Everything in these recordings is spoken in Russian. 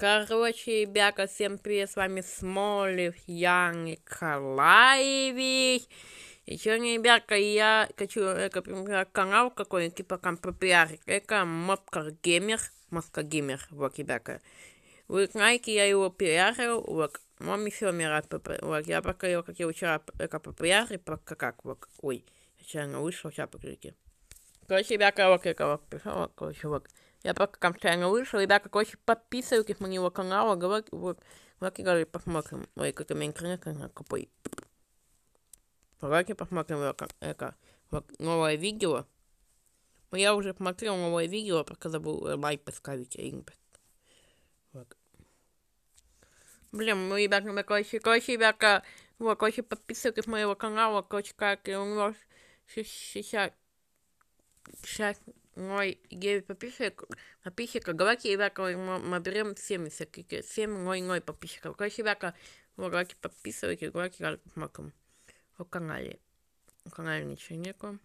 Короче, ребята, всем привет, с вами Смолев Ян Николаевич. И сегодня, ребята, я хочу рекомендовать канал какой-нибудь, типа там популярик. Это Мопкар Геймер, Москва Геймер, вот, ребята. Вы знаете, я его пиарил, вот, он еще умирает, вот, я пока его, как я вчера, это популярил, пока как, вот, ой, сейчас я не вышел, сейчас покажите. Короче, ребята, вот, это вот, пришел, короче, вот. Я пока Камчанин вышел, и да, как очень подписывайтесь на его канал, а говорите, вот, давайте, говорит, посмотрим, ой, как у меня интернет, какой. Давайте посмотрим это, вот, новое видео. Но ну, я уже смотрел новое видео, пока забыл лайк поставить, а импект. Вот. Блин, ну, ребята, мы, короче, короче, ребята, вот, короче, подписывайтесь на моего канала, короче, как, и у него 60 сейчас мой 9 подписчик, подписчиков. Давайте, ребята, мы, мы берем 70, 7 мой мой подписчиков. Короче, ребята, вот, давайте подписывайтесь, давайте раз посмотрим о канале. О канале ничего нету.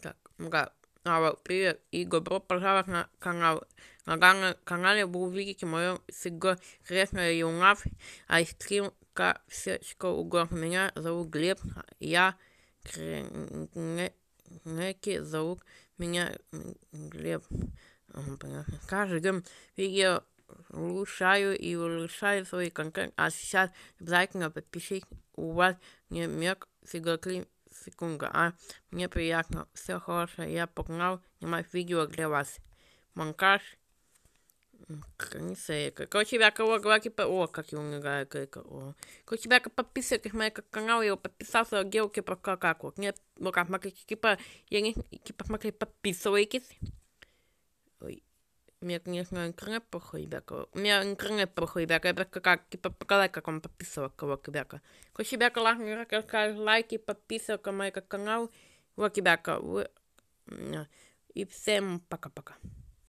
Так, да. Алло, привет и добро пожаловать на канал. На данном канале вы увидите мое всегда интересное и у нас айстрим все что угодно. Меня зовут Глеб, а я Креки зовут меня Глеб. Каждым видео улучшаю и улучшаю свой контент, а сейчас обязательно подпишись, у вас не мег всегда секунда, а мне приятно, все хорошо я погнал снимать видео для вас. Монтаж не сейка. Короче, ребята, кого говорите по... Типа, о, как его не играю, крика. О. Короче, ребята, подписывайтесь на этот канал, я подписался, гелки про какаку. Нет, ну как, смотрите, типа, я не... Типа, смотри, подписывайтесь. Ой. У меня, конечно, интернет плохой, ребята. У меня интернет плохой, ребята. Я только как, типа, показать, как он подписывал кого, ребята. Короче, ребята, лайки, лайки, подписывайся на мой канал. Вот, ребята. И всем пока-пока.